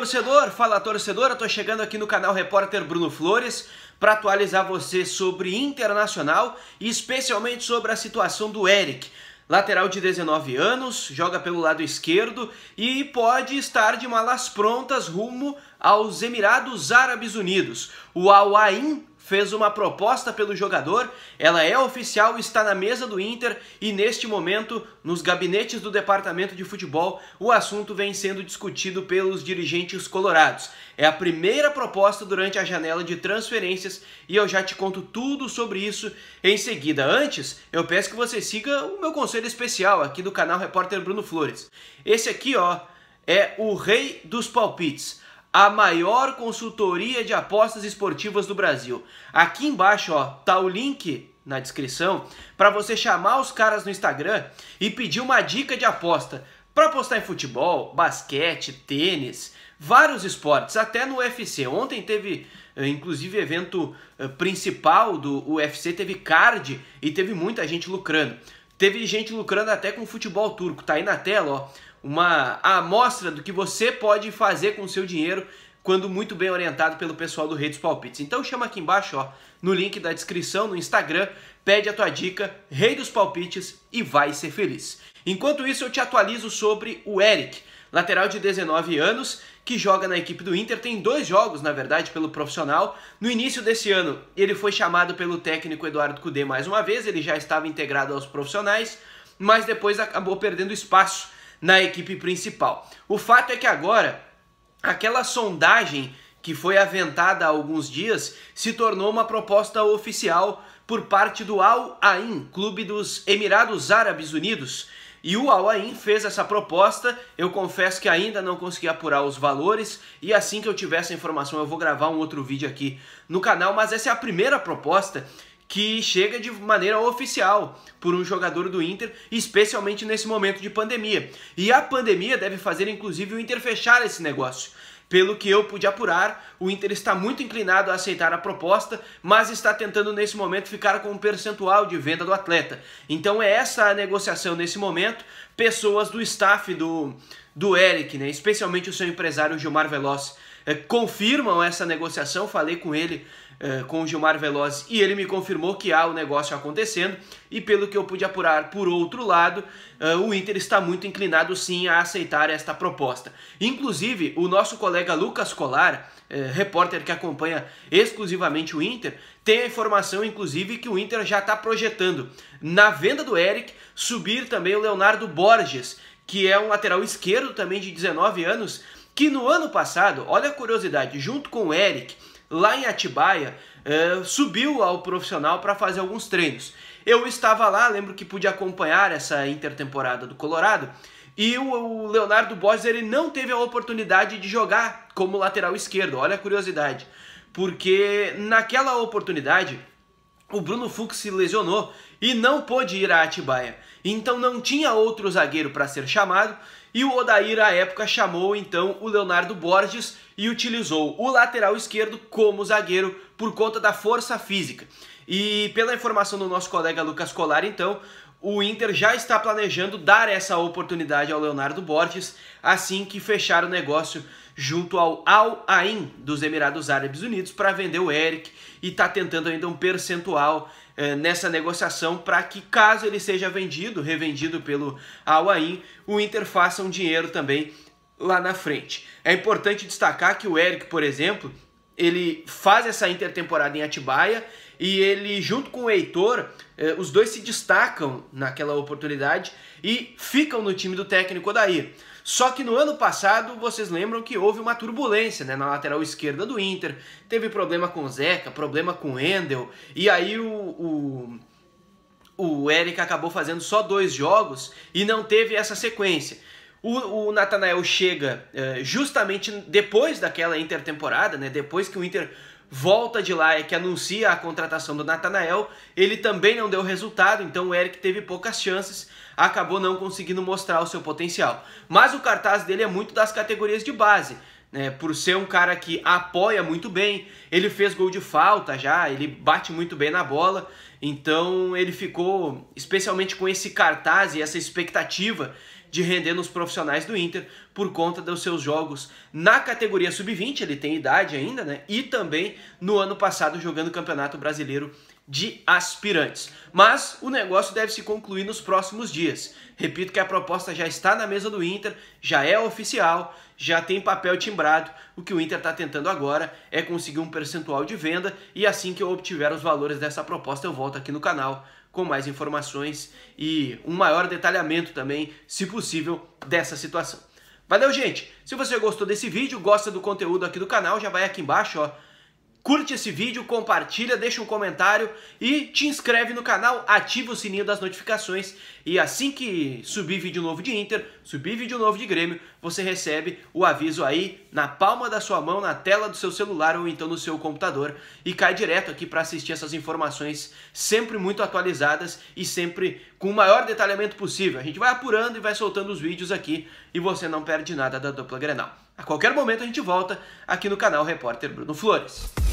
torcedor, fala torcedora, tô chegando aqui no canal Repórter Bruno Flores para atualizar você sobre Internacional e especialmente sobre a situação do Eric. Lateral de 19 anos, joga pelo lado esquerdo e pode estar de malas prontas rumo aos Emirados Árabes Unidos. O Al Ain fez uma proposta pelo jogador, ela é oficial, está na mesa do Inter e neste momento, nos gabinetes do departamento de futebol, o assunto vem sendo discutido pelos dirigentes colorados. É a primeira proposta durante a janela de transferências e eu já te conto tudo sobre isso em seguida. Antes, eu peço que você siga o meu conselho especial aqui do canal Repórter Bruno Flores. Esse aqui, ó, é o rei dos palpites a maior consultoria de apostas esportivas do Brasil. Aqui embaixo, ó, tá o link na descrição para você chamar os caras no Instagram e pedir uma dica de aposta para apostar em futebol, basquete, tênis, vários esportes, até no UFC. Ontem teve eh, inclusive evento eh, principal do UFC teve card e teve muita gente lucrando. Teve gente lucrando até com futebol turco. Tá aí na tela, ó uma amostra do que você pode fazer com o seu dinheiro quando muito bem orientado pelo pessoal do Redes Palpites. Então chama aqui embaixo, ó, no link da descrição, no Instagram, pede a tua dica, Rei dos Palpites e vai ser feliz. Enquanto isso, eu te atualizo sobre o Eric, lateral de 19 anos, que joga na equipe do Inter, tem dois jogos, na verdade, pelo profissional. No início desse ano, ele foi chamado pelo técnico Eduardo Cudê mais uma vez, ele já estava integrado aos profissionais, mas depois acabou perdendo espaço na equipe principal. O fato é que agora aquela sondagem que foi aventada há alguns dias se tornou uma proposta oficial por parte do Al Ain, clube dos Emirados Árabes Unidos. E o Al Ain fez essa proposta. Eu confesso que ainda não consegui apurar os valores e assim que eu tiver essa informação eu vou gravar um outro vídeo aqui no canal, mas essa é a primeira proposta que chega de maneira oficial por um jogador do Inter, especialmente nesse momento de pandemia. E a pandemia deve fazer inclusive o Inter fechar esse negócio. Pelo que eu pude apurar, o Inter está muito inclinado a aceitar a proposta, mas está tentando nesse momento ficar com um percentual de venda do atleta. Então é essa a negociação nesse momento. Pessoas do staff do, do Eric, né? especialmente o seu empresário Gilmar Veloz, eh, confirmam essa negociação. Falei com ele eh, com o Gilmar Veloz e ele me confirmou que há o negócio acontecendo e pelo que eu pude apurar por outro lado, uh, o Inter está muito inclinado sim a aceitar esta proposta. Inclusive, o nosso colega Lucas Colar, uh, repórter que acompanha exclusivamente o Inter, tem a informação inclusive que o Inter já está projetando na venda do Eric subir também o Leonardo Borges, que é um lateral esquerdo também de 19 anos, que no ano passado, olha a curiosidade, junto com o Eric, lá em Atibaia, eh, subiu ao profissional para fazer alguns treinos. Eu estava lá, lembro que pude acompanhar essa intertemporada do Colorado, e o, Leonardo Borges ele não teve a oportunidade de jogar como lateral esquerdo, olha a curiosidade. Porque naquela oportunidade, o Bruno Fux se lesionou e não pôde ir à Atibaia. Então não tinha outro zagueiro para ser chamado e o Odair à época chamou então o Leonardo Borges e utilizou o lateral esquerdo como zagueiro por conta da força física. E pela informação do nosso colega Lucas Colar, então, o Inter já está planejando dar essa oportunidade ao Leonardo Borges assim que fechar o negócio junto ao Al Ain dos Emirados Árabes Unidos para vender o Eric e está tentando ainda um percentual eh, nessa negociação para que caso ele seja vendido, revendido pelo Al Ain, o Inter faça um dinheiro também lá na frente. É importante destacar que o Eric, por exemplo, ele faz essa intertemporada em Atibaia e ele, junto com o Heitor, eh, os dois se destacam naquela oportunidade e ficam no time do técnico Odair. Só que no ano passado, vocês lembram que houve uma turbulência né, na lateral esquerda do Inter. Teve problema com o Zeca, problema com o Endel. E aí o, o, o Eric acabou fazendo só dois jogos e não teve essa sequência. O, o Nathanael chega uh, justamente depois daquela intertemporada, né? Depois que o Inter volta de lá e que anuncia a contratação do Nathanael. Ele também não deu resultado, então o Eric teve poucas chances, acabou não conseguindo mostrar o seu potencial. Mas o cartaz dele é muito das categorias de base. Né, por ser um cara que apoia muito bem, ele fez gol de falta já, ele bate muito bem na bola, então ele ficou especialmente com esse cartaz e essa expectativa de render nos profissionais do Inter por conta dos seus jogos na categoria sub-20, ele tem idade ainda, né? E também no ano passado jogando o Campeonato Brasileiro de aspirantes. Mas o negócio deve se concluir nos próximos dias. Repito que a proposta já está na mesa do Inter, já é oficial, já tem papel timbrado. O que o Inter está tentando agora é conseguir um percentual de venda e assim que eu obtiver os valores dessa proposta eu volto aqui no canal com mais informações e um maior detalhamento também, se possível, dessa situação. Valeu, gente! Se você gostou desse vídeo, gosta do conteúdo aqui do canal, já vai aqui embaixo, ó, Curte esse vídeo, compartilha, deixa um comentário e te inscreve no canal, ativa o sininho das notificações e assim que subir vídeo novo de Inter, subir vídeo novo de Grêmio, você recebe o aviso aí na palma da sua mão, na tela do seu celular ou então no seu computador e cai direto aqui para assistir essas informações sempre muito atualizadas e sempre com o maior detalhamento possível. A gente vai apurando e vai soltando os vídeos aqui e você não perde nada da dupla Grenal. A qualquer momento a gente volta aqui no canal Repórter Bruno Flores.